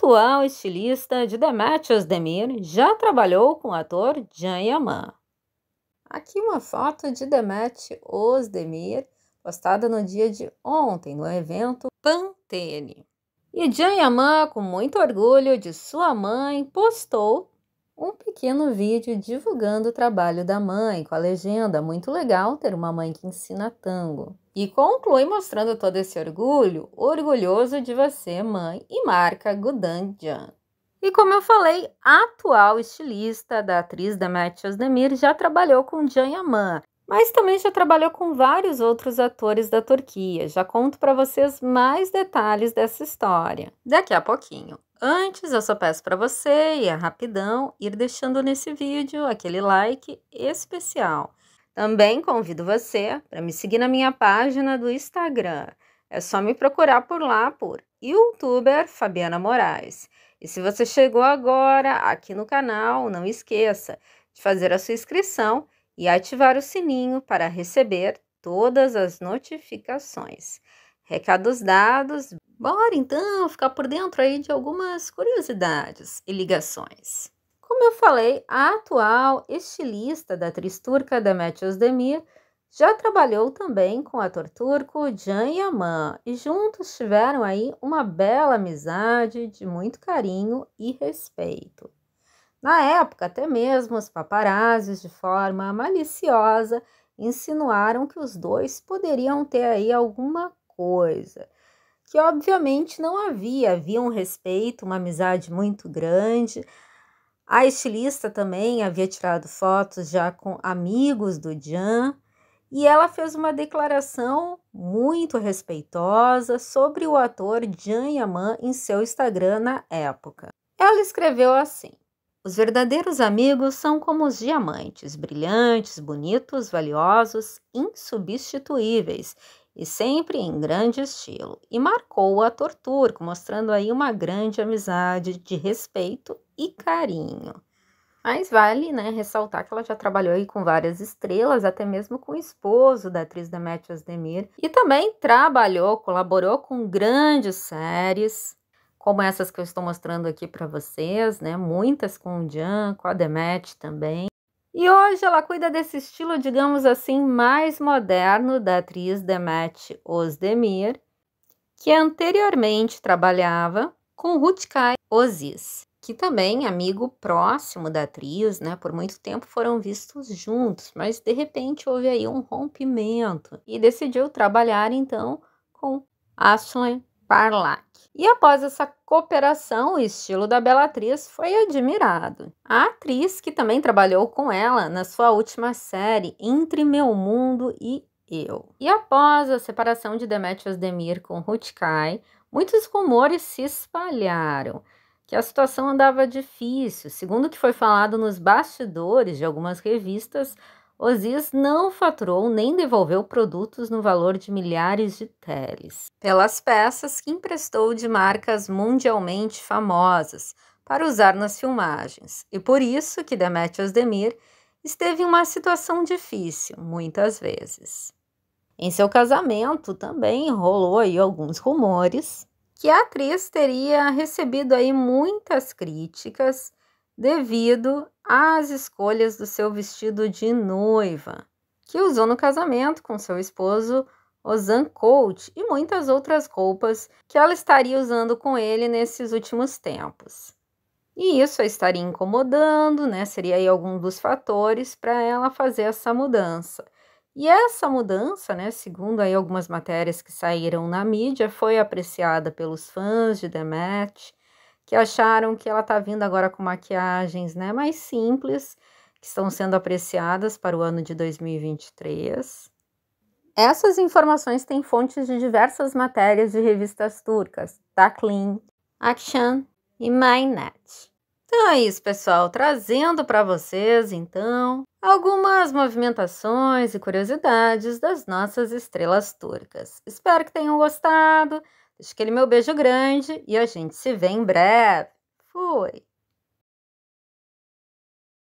atual estilista de Demet Demir já trabalhou com o ator Jan Yaman. Aqui uma foto de Demet Osdemir, postada no dia de ontem no evento Pantene. E Jan Yaman, com muito orgulho de sua mãe, postou um pequeno vídeo divulgando o trabalho da mãe, com a legenda: Muito legal ter uma mãe que ensina tango. E conclui mostrando todo esse orgulho, orgulhoso de você, mãe, e marca Jan E como eu falei, a atual estilista da atriz da Mathias Demir já trabalhou com Jan Yaman mas também já trabalhou com vários outros atores da Turquia. Já conto para vocês mais detalhes dessa história daqui a pouquinho. Antes, eu só peço para você e rapidão ir deixando nesse vídeo aquele like especial. Também convido você para me seguir na minha página do Instagram. É só me procurar por lá por youtuber Fabiana Moraes. E se você chegou agora aqui no canal, não esqueça de fazer a sua inscrição e ativar o sininho para receber todas as notificações. Recados dados, bora então ficar por dentro aí de algumas curiosidades e ligações. Como eu falei, a atual estilista da atriz turca Demetrios Demir já trabalhou também com o ator turco Can Yaman e juntos tiveram aí uma bela amizade de muito carinho e respeito. Na época, até mesmo os paparazzi, de forma maliciosa, insinuaram que os dois poderiam ter aí alguma coisa. Que obviamente não havia, havia um respeito, uma amizade muito grande. A estilista também havia tirado fotos já com amigos do Jan e ela fez uma declaração muito respeitosa sobre o ator Jan Yaman em seu Instagram na época. Ela escreveu assim: os verdadeiros amigos são como os diamantes, brilhantes, bonitos, valiosos, insubstituíveis e sempre em grande estilo. E marcou a Torturco, mostrando aí uma grande amizade de respeito e carinho. Mas vale né, ressaltar que ela já trabalhou aí com várias estrelas, até mesmo com o esposo da atriz Demetrius Demir. e também trabalhou, colaborou com grandes séries, como essas que eu estou mostrando aqui para vocês, né? Muitas com o Jan, com a Demet também. E hoje ela cuida desse estilo, digamos assim, mais moderno da atriz Demet Özdemir, que anteriormente trabalhava com Rutkay Oziz, que também é amigo próximo da atriz, né? Por muito tempo foram vistos juntos, mas de repente houve aí um rompimento e decidiu trabalhar então com Ashley Parlac. E após essa cooperação, o estilo da atriz foi admirado. A atriz, que também trabalhou com ela na sua última série, Entre Meu Mundo e Eu. E após a separação de Demetrius Demir com Rutkai, muitos rumores se espalharam que a situação andava difícil. Segundo o que foi falado nos bastidores de algumas revistas, Osias não faturou nem devolveu produtos no valor de milhares de teles, pelas peças que emprestou de marcas mundialmente famosas para usar nas filmagens, e por isso que Demet Demir esteve em uma situação difícil, muitas vezes. Em seu casamento também rolou aí alguns rumores que a atriz teria recebido aí muitas críticas devido às escolhas do seu vestido de noiva, que usou no casamento com seu esposo Ozan Colt e muitas outras roupas que ela estaria usando com ele nesses últimos tempos. E isso a estaria incomodando, né? Seria aí algum dos fatores para ela fazer essa mudança. E essa mudança, né, segundo aí algumas matérias que saíram na mídia, foi apreciada pelos fãs de The Match, que acharam que ela está vindo agora com maquiagens né, mais simples, que estão sendo apreciadas para o ano de 2023. Essas informações têm fontes de diversas matérias de revistas turcas, Taklin, Action e MyNet. Então é isso, pessoal, trazendo para vocês, então, algumas movimentações e curiosidades das nossas estrelas turcas. Espero que tenham gostado. Deixa aquele é meu beijo grande e a gente se vê em breve. Fui!